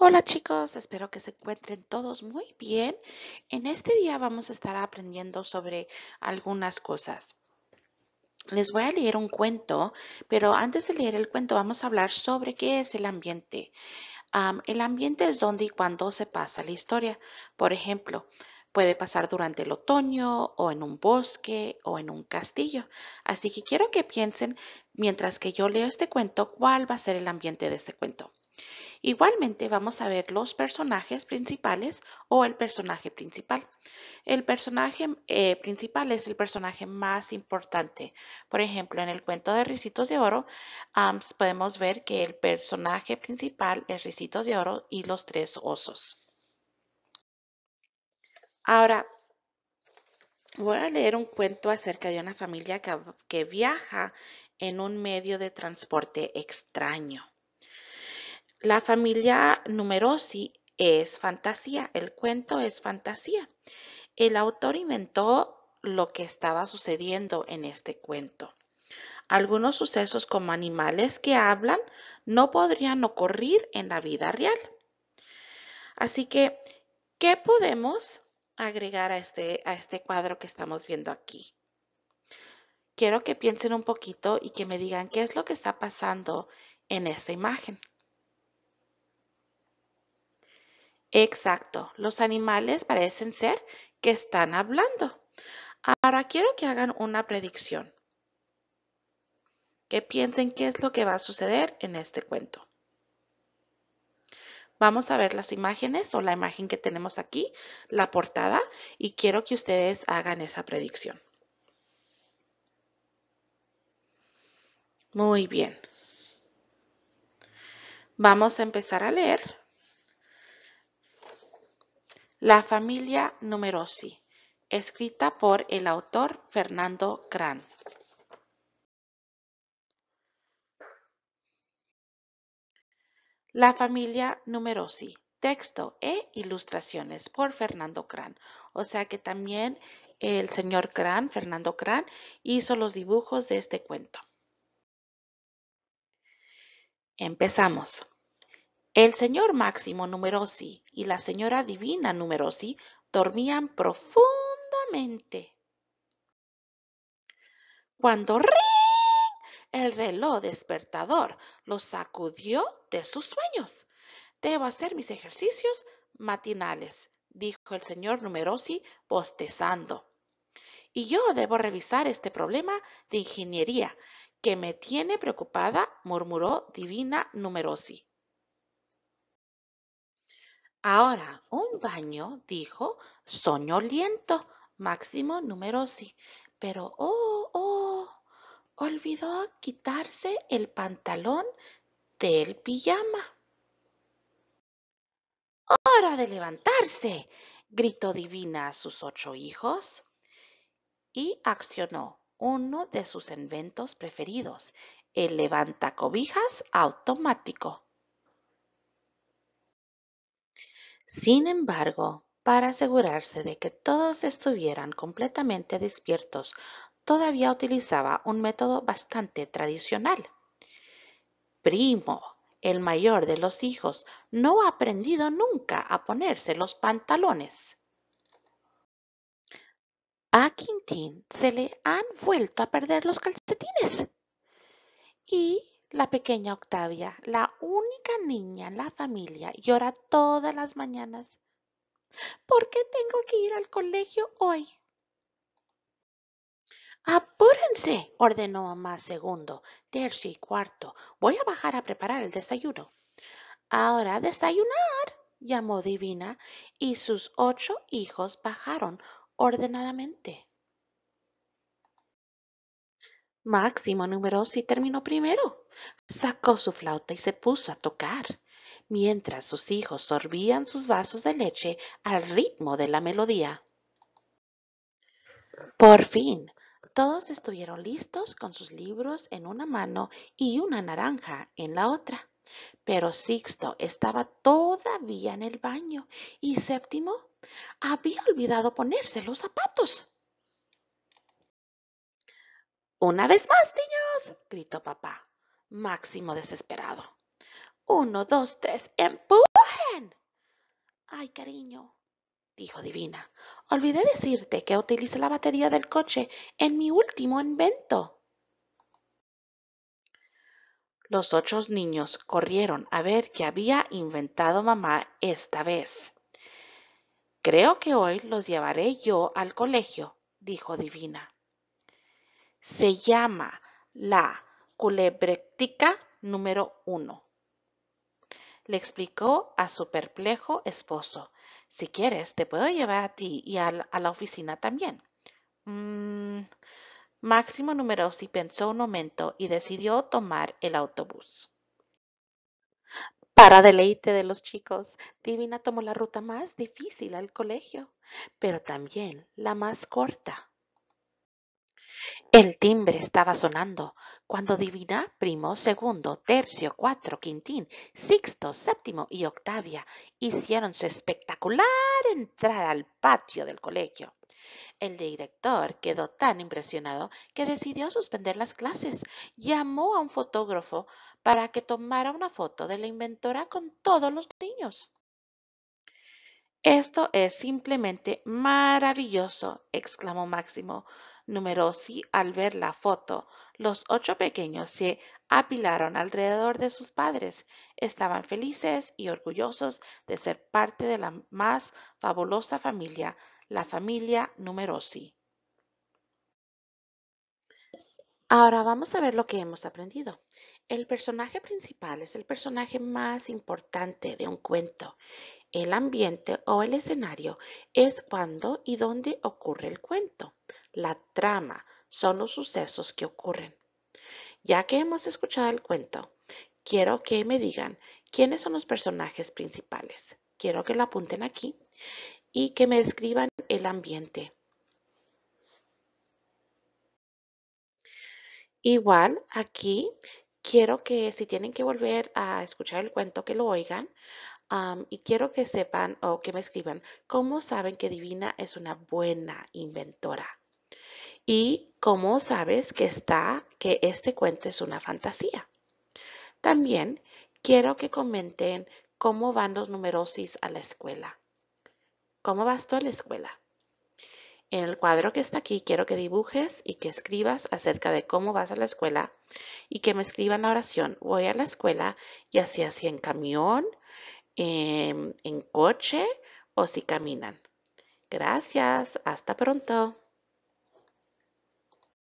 Hola chicos, espero que se encuentren todos muy bien. En este día vamos a estar aprendiendo sobre algunas cosas. Les voy a leer un cuento, pero antes de leer el cuento vamos a hablar sobre qué es el ambiente. el ambiente es donde y cuándo se pasa la historia. Por ejemplo, puede pasar durante el otoño o en un bosque o en un castillo. Así que quiero que piensen, mientras que yo leo este cuento, cuál va a ser el ambiente de este cuento. Igualmente vamos a ver los personajes principales o el personaje principal. El personaje eh, principal es el personaje más importante. Por ejemplo, en el cuento de Ricitos de Oro podemos ver que el personaje principal es Ricitos de Oro y los tres osos. Ahora, voy a leer un cuento acerca de una familia que viaja en un medio de transporte extraño. La familia numerosi es fantasía, el cuento es fantasía. El autor inventó lo que estaba sucediendo en este cuento. Algunos sucesos como animales que hablan no podrían ocurrir en la vida real. Así que, ¿qué podemos agregar a este, a este cuadro que estamos viendo aquí? Quiero que piensen un poquito y que me digan qué es lo que está pasando en esta imagen. Exacto, los animales parecen ser que están hablando. Ahora quiero que hagan una predicción. Que piensen qué es lo que va a suceder en este cuento. Vamos a ver las imágenes o la imagen que tenemos aquí, la portada, y quiero que ustedes hagan esa predicción. Muy bien. Vamos a empezar a leer. La familia numerosi, escrita por el autor Fernando Cran. La familia numerosi, texto e ilustraciones por Fernando Gran. O sea que también el señor Kran, Fernando Gran, hizo los dibujos de este cuento. Empezamos. El señor Máximo Numerosi y la señora Divina Numerosi dormían profundamente. Cuando ¡ring! el reloj despertador los sacudió de sus sueños. Debo hacer mis ejercicios matinales, dijo el señor Numerosi bostezando. Y yo debo revisar este problema de ingeniería que me tiene preocupada, murmuró Divina Numerosi. Ahora, un baño, dijo, soñoliento, Máximo numerosi. Pero, oh, oh, olvidó quitarse el pantalón del pijama. ¡Hora de levantarse! gritó Divina a sus ocho hijos y accionó uno de sus inventos preferidos, el levantacobijas automático. Sin embargo, para asegurarse de que todos estuvieran completamente despiertos, todavía utilizaba un método bastante tradicional. Primo, el mayor de los hijos, no ha aprendido nunca a ponerse los pantalones. A Quintín se le han vuelto a perder los calcetines. Y la pequeña Octavia, la única niña en la familia, llora todas las mañanas. ¿Por qué tengo que ir al colegio hoy? Apúrense, ordenó mamá segundo, tercio y cuarto. Voy a bajar a preparar el desayuno. Ahora desayunar, llamó Divina, y sus ocho hijos bajaron ordenadamente. Máximo número y terminó primero. Sacó su flauta y se puso a tocar, mientras sus hijos sorbían sus vasos de leche al ritmo de la melodía. Por fin, todos estuvieron listos con sus libros en una mano y una naranja en la otra. Pero Sixto estaba todavía en el baño y Séptimo había olvidado ponerse los zapatos. Una vez más, niños, gritó papá, máximo desesperado. Uno, dos, tres, empujen. Ay, cariño, dijo Divina, olvidé decirte que utilicé la batería del coche en mi último invento. Los ocho niños corrieron a ver qué había inventado mamá esta vez. Creo que hoy los llevaré yo al colegio, dijo Divina se llama la culebrectica número uno. Le explicó a su perplejo esposo. Si quieres, te puedo llevar a ti y a la, oficina también. Mm, máximo Máximo Numerosi pensó un momento y decidió tomar el autobús. Para deleite de los chicos, Divina tomó la ruta más difícil al colegio, pero también la más corta. El timbre estaba sonando cuando Divina, primo, segundo, tercio, cuatro, quintín, sexto, séptimo y octavia hicieron su espectacular entrada al patio del colegio. El director quedó tan impresionado que decidió suspender las clases. Llamó a un fotógrafo para que tomara una foto de la inventora con todos los niños. Esto es simplemente maravilloso, exclamó Máximo numerosi al ver la foto. Los ocho pequeños se apilaron alrededor de sus padres. Estaban felices y orgullosos de ser parte de la más fabulosa familia, la familia numerosi. Ahora vamos a ver lo que hemos aprendido. El personaje principal es el personaje más importante de un cuento el ambiente o el escenario es cuando y dónde ocurre el cuento. La trama son los sucesos que ocurren. Ya que hemos escuchado el cuento, quiero que me digan quiénes son los personajes principales. Quiero que lo apunten aquí y que me describan el ambiente. Igual aquí quiero que si tienen que volver a escuchar el cuento que lo oigan, y quiero que sepan o que me escriban cómo saben que Divina es una buena inventora. Y cómo sabes que está, que este cuento es una fantasía. También quiero que comenten cómo van los numerosis a la escuela. ¿Cómo vas tú a la escuela? En el cuadro que está aquí quiero que dibujes y que escribas acerca de cómo vas a la escuela y que me escriban la oración voy a la escuela y así, así en camión, Em, en coche o si caminan. Gracias, hasta pronto.